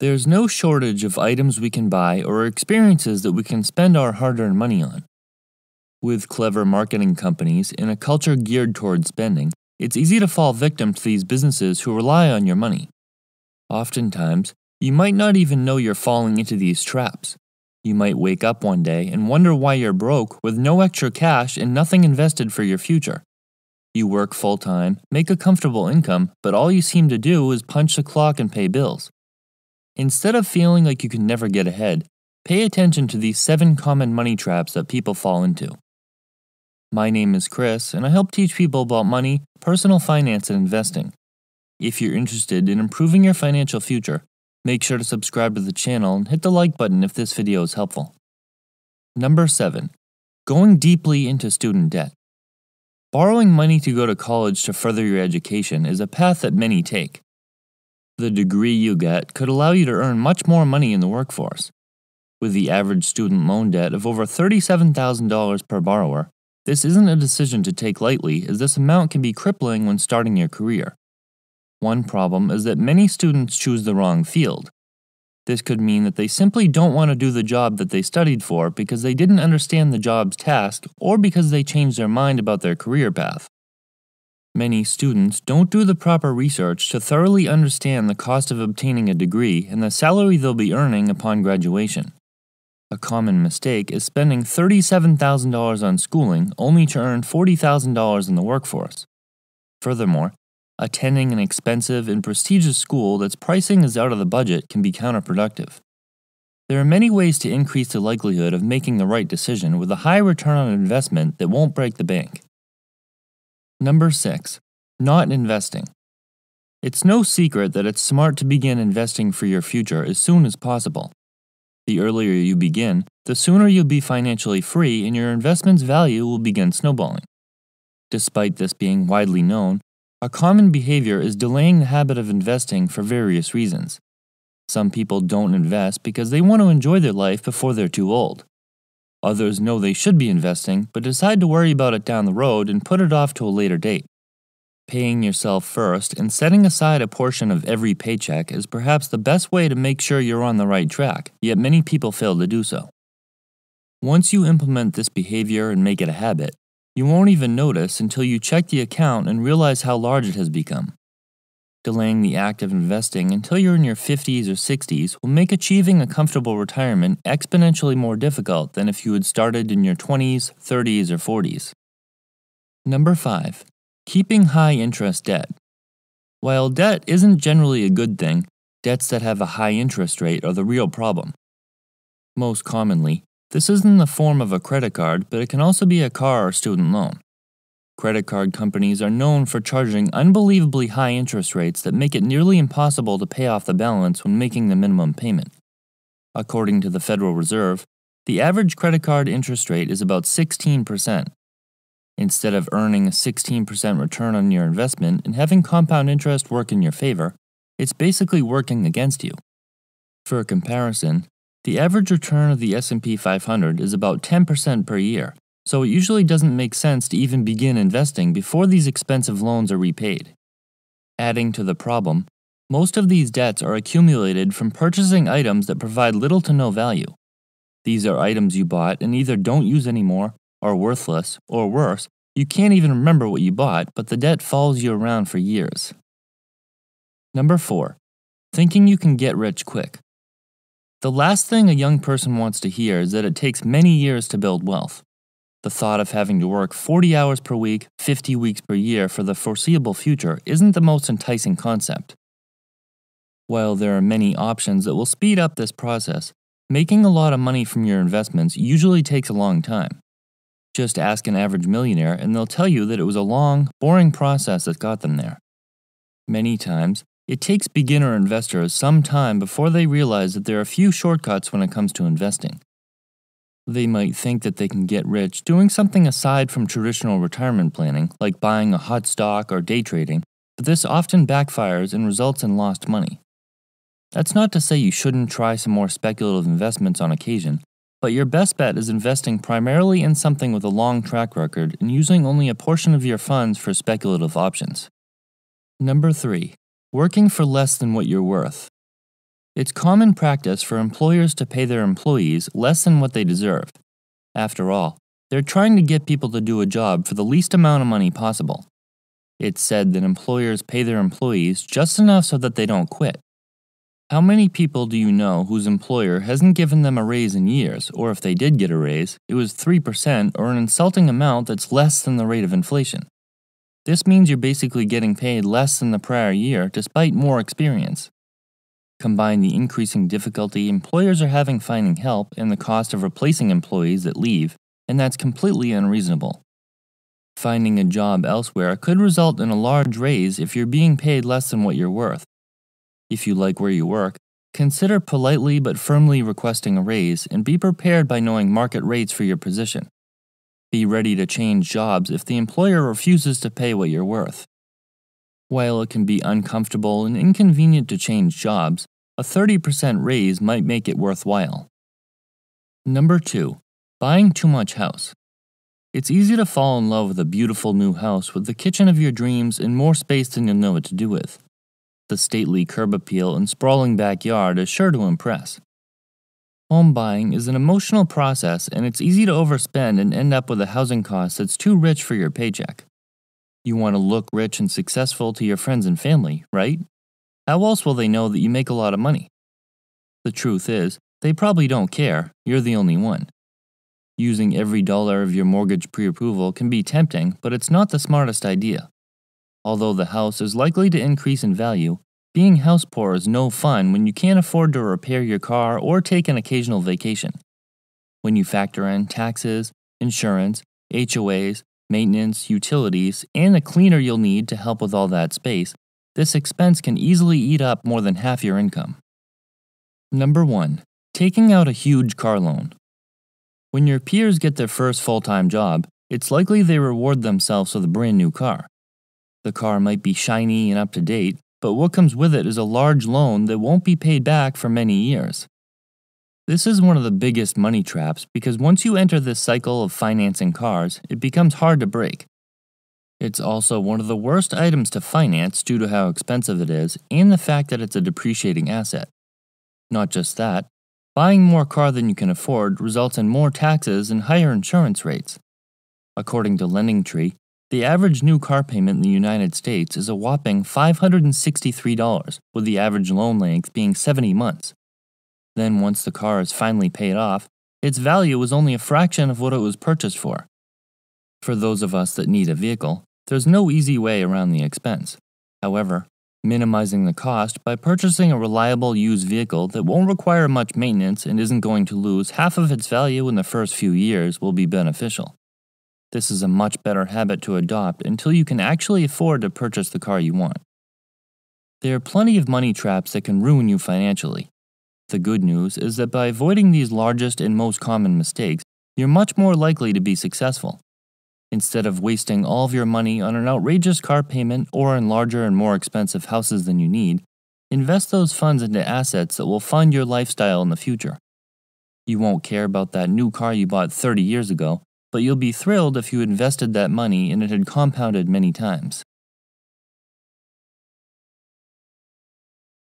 There's no shortage of items we can buy or experiences that we can spend our hard earned money on. With clever marketing companies and a culture geared towards spending, it's easy to fall victim to these businesses who rely on your money. Oftentimes, you might not even know you're falling into these traps. You might wake up one day and wonder why you're broke with no extra cash and nothing invested for your future. You work full time, make a comfortable income, but all you seem to do is punch the clock and pay bills. Instead of feeling like you can never get ahead, pay attention to these seven common money traps that people fall into. My name is Chris, and I help teach people about money, personal finance, and investing. If you're interested in improving your financial future, make sure to subscribe to the channel and hit the like button if this video is helpful. Number 7. Going deeply into student debt. Borrowing money to go to college to further your education is a path that many take the degree you get could allow you to earn much more money in the workforce. With the average student loan debt of over $37,000 per borrower, this isn't a decision to take lightly as this amount can be crippling when starting your career. One problem is that many students choose the wrong field. This could mean that they simply don't want to do the job that they studied for because they didn't understand the job's task or because they changed their mind about their career path. Many students don't do the proper research to thoroughly understand the cost of obtaining a degree and the salary they'll be earning upon graduation. A common mistake is spending $37,000 on schooling only to earn $40,000 in the workforce. Furthermore, attending an expensive and prestigious school that's pricing is out of the budget can be counterproductive. There are many ways to increase the likelihood of making the right decision with a high return on investment that won't break the bank. Number 6. Not investing. It's no secret that it's smart to begin investing for your future as soon as possible. The earlier you begin, the sooner you'll be financially free and your investment's value will begin snowballing. Despite this being widely known, a common behavior is delaying the habit of investing for various reasons. Some people don't invest because they want to enjoy their life before they're too old. Others know they should be investing, but decide to worry about it down the road and put it off to a later date. Paying yourself first and setting aside a portion of every paycheck is perhaps the best way to make sure you're on the right track, yet many people fail to do so. Once you implement this behavior and make it a habit, you won't even notice until you check the account and realize how large it has become delaying the act of investing until you're in your 50s or 60s will make achieving a comfortable retirement exponentially more difficult than if you had started in your 20s, 30s, or 40s. Number 5. Keeping high interest debt. While debt isn't generally a good thing, debts that have a high interest rate are the real problem. Most commonly, this is in the form of a credit card, but it can also be a car or student loan. Credit card companies are known for charging unbelievably high interest rates that make it nearly impossible to pay off the balance when making the minimum payment. According to the Federal Reserve, the average credit card interest rate is about 16%. Instead of earning a 16% return on your investment and having compound interest work in your favor, it's basically working against you. For a comparison, the average return of the S&P 500 is about 10% per year, so it usually doesn't make sense to even begin investing before these expensive loans are repaid. Adding to the problem, most of these debts are accumulated from purchasing items that provide little to no value. These are items you bought and either don't use anymore, are worthless, or worse, you can't even remember what you bought, but the debt follows you around for years. Number 4. Thinking you can get rich quick. The last thing a young person wants to hear is that it takes many years to build wealth. The thought of having to work 40 hours per week, 50 weeks per year for the foreseeable future isn't the most enticing concept. While there are many options that will speed up this process, making a lot of money from your investments usually takes a long time. Just ask an average millionaire and they'll tell you that it was a long, boring process that got them there. Many times, it takes beginner investors some time before they realize that there are few shortcuts when it comes to investing. They might think that they can get rich doing something aside from traditional retirement planning, like buying a hot stock or day trading, but this often backfires and results in lost money. That's not to say you shouldn't try some more speculative investments on occasion, but your best bet is investing primarily in something with a long track record and using only a portion of your funds for speculative options. Number 3. Working for less than what you're worth. It's common practice for employers to pay their employees less than what they deserve. After all, they're trying to get people to do a job for the least amount of money possible. It's said that employers pay their employees just enough so that they don't quit. How many people do you know whose employer hasn't given them a raise in years, or if they did get a raise, it was 3% or an insulting amount that's less than the rate of inflation? This means you're basically getting paid less than the prior year despite more experience. Combine the increasing difficulty employers are having finding help and the cost of replacing employees that leave, and that's completely unreasonable. Finding a job elsewhere could result in a large raise if you're being paid less than what you're worth. If you like where you work, consider politely but firmly requesting a raise and be prepared by knowing market rates for your position. Be ready to change jobs if the employer refuses to pay what you're worth. While it can be uncomfortable and inconvenient to change jobs, a 30% raise might make it worthwhile. Number 2. Buying too much house. It's easy to fall in love with a beautiful new house with the kitchen of your dreams and more space than you'll know what to do with. The stately curb appeal and sprawling backyard is sure to impress. Home buying is an emotional process and it's easy to overspend and end up with a housing cost that's too rich for your paycheck. You want to look rich and successful to your friends and family, right? How else will they know that you make a lot of money? The truth is, they probably don't care, you're the only one. Using every dollar of your mortgage pre approval can be tempting, but it's not the smartest idea. Although the house is likely to increase in value, being house poor is no fun when you can't afford to repair your car or take an occasional vacation. When you factor in taxes, insurance, HOAs, maintenance, utilities, and the cleaner you'll need to help with all that space, this expense can easily eat up more than half your income. Number 1. Taking out a huge car loan. When your peers get their first full time job, it's likely they reward themselves with a brand new car. The car might be shiny and up to date, but what comes with it is a large loan that won't be paid back for many years. This is one of the biggest money traps because once you enter this cycle of financing cars, it becomes hard to break. It's also one of the worst items to finance due to how expensive it is and the fact that it's a depreciating asset. Not just that, buying more car than you can afford results in more taxes and higher insurance rates. According to LendingTree, the average new car payment in the United States is a whopping $563, with the average loan length being 70 months, then, once the car is finally paid off, its value was only a fraction of what it was purchased for. For those of us that need a vehicle, there's no easy way around the expense. However, minimizing the cost by purchasing a reliable used vehicle that won't require much maintenance and isn't going to lose half of its value in the first few years will be beneficial. This is a much better habit to adopt until you can actually afford to purchase the car you want. There are plenty of money traps that can ruin you financially, the good news is that by avoiding these largest and most common mistakes, you're much more likely to be successful. Instead of wasting all of your money on an outrageous car payment or in larger and more expensive houses than you need, invest those funds into assets that will fund your lifestyle in the future. You won't care about that new car you bought 30 years ago, but you'll be thrilled if you invested that money and it had compounded many times.